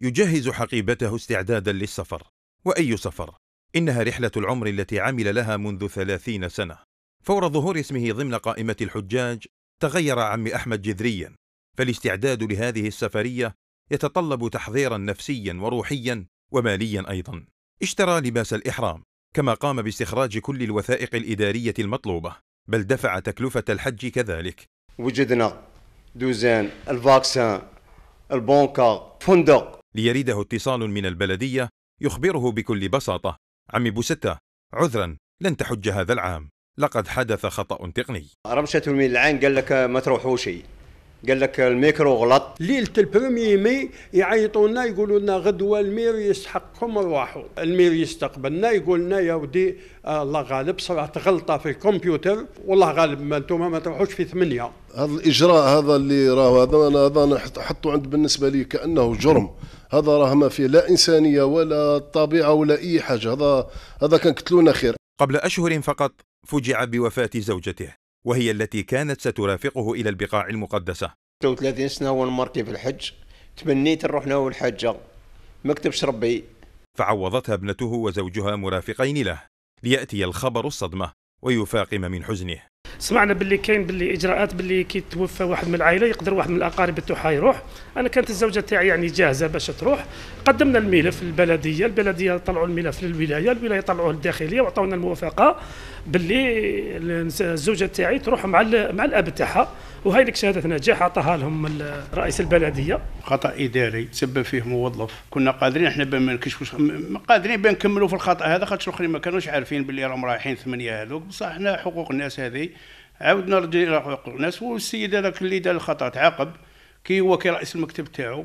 يجهز حقيبته استعدادا للسفر وأي سفر؟ إنها رحلة العمر التي عمل لها منذ ثلاثين سنة فور ظهور اسمه ضمن قائمة الحجاج تغير عم أحمد جذريا فالاستعداد لهذه السفرية يتطلب تحضيرا نفسيا وروحيا وماليا أيضا اشترى لباس الإحرام كما قام باستخراج كل الوثائق الإدارية المطلوبة بل دفع تكلفة الحج كذلك وجدنا دوزان الفاكسان البنكة فندق ليريده اتصال من البلدية يخبره بكل بساطة عمي بوستة عذرا لن تحج هذا العام لقد حدث خطأ تقني رمشة من العين قال لك ما تروحوش قال لك الميكرو غلط ليله البرومي مي يعيطونا يقولوا لنا غدوه المير يسحقكم ارواحوا المير يستقبلنا يقول لنا يا ودي آه، الله غالب صرات غلطه في الكمبيوتر والله غالب ما انتم ما تروحوش في ثمانيه هذا الاجراء هذا اللي راه هذا انا هذا انا حطه عند بالنسبه لي كانه جرم هذا راه ما فيه لا انسانيه ولا طبيعه ولا اي حاجه هذا هذا كان قتلونا خير قبل اشهر فقط فجع بوفاه زوجته وهي التي كانت سترافقه إلى البقاع المقدسة 30 سنة أول مرتي في الحج تمنيت نروح ناول الحجة مكتب ربي فعوضتها ابنته وزوجها مرافقين له ليأتي الخبر الصدمة ويفاقم من حزنه سمعنا باللي كاين باللي اجراءات باللي كي توفى واحد من العائله يقدر واحد من الاقارب تاعها يروح انا كانت الزوجه تاعي يعني جاهزه باش تروح قدمنا الملف للبلديه البلديه طلعوا الملف للولايه الولايه طلعوه للداخليه وعطونا الموافقه باللي الزوجه تاعي تروح مع مع الاب تاعها وهاي لك شهاده نجاح عطاها لهم رئيس البلديه خطا اداري تسبب فيه موظف كنا قادرين احنا ما نكشفوش قادرين بان نكملوا في الخطا هذا خاطر الاخرين ما كانوش عارفين باللي راهم رايحين ثمانيه هذوك بصح احنا حقوق الناس هذه عاودنا ردينا حقوق الناس والسيد هذاك اللي دار الخطا تعاقب كي هو كي رئيس المكتب تاعو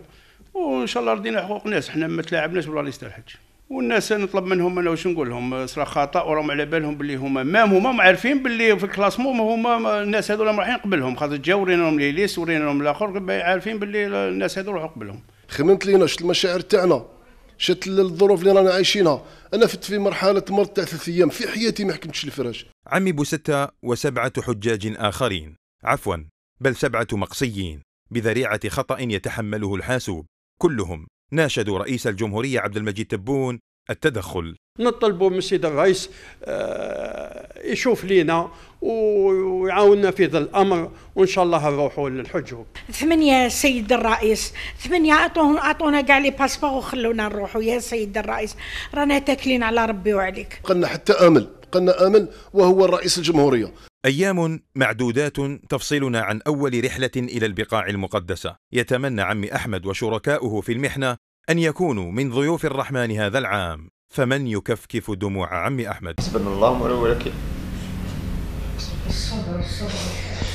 وان شاء الله ردينا حقوق الناس حنا ما تلاعبناش ولا ليست الحج والناس نطلب منهم انا واش نقول لهم صرا خطا وراهم على بالهم باللي هما ما هما عارفين باللي في الكلاسمون هما الناس هذول رايحين قبلهم خاطر جاو وريناهم لي ورينا وريناهم الاخر عارفين باللي الناس هذول راحوا قبلهم خممت لينا شفت المشاعر تاعنا شت الظروف اللي رانا عايشينها انا فت في مرحله مرض تاع ثلاث ايام في حياتي ما حكمتش الفراش عمي بوستة وسبعة حجاج آخرين عفوا بل سبعة مقصيين بذريعة خطأ يتحمله الحاسوب كلهم ناشدوا رئيس الجمهورية عبد المجيد تبون التدخل نطلبوا من السيد الرئيس آه، يشوف لينا ويعاوننا في ذا الامر وان شاء الله نروحوا للحجوب. ثمانيه سيد الرئيس، ثمانيه اعطونا اعطونا كاع لي باسبور وخلونا نروحوا يا سيد الرئيس، رانا تاكلين على ربي وعليك. قلنا حتى امل، قلنا امل وهو الرئيس الجمهوريه. أيام معدودات تفصلنا عن أول رحلة إلى البقاع المقدسة يتمنى عمي أحمد وشركاؤه في المحنة أن يكونوا من ضيوف الرحمن هذا العام فمن يكفكف دموع عم أحمد حسبنا الله ونعم الوكيل الصبر الصبر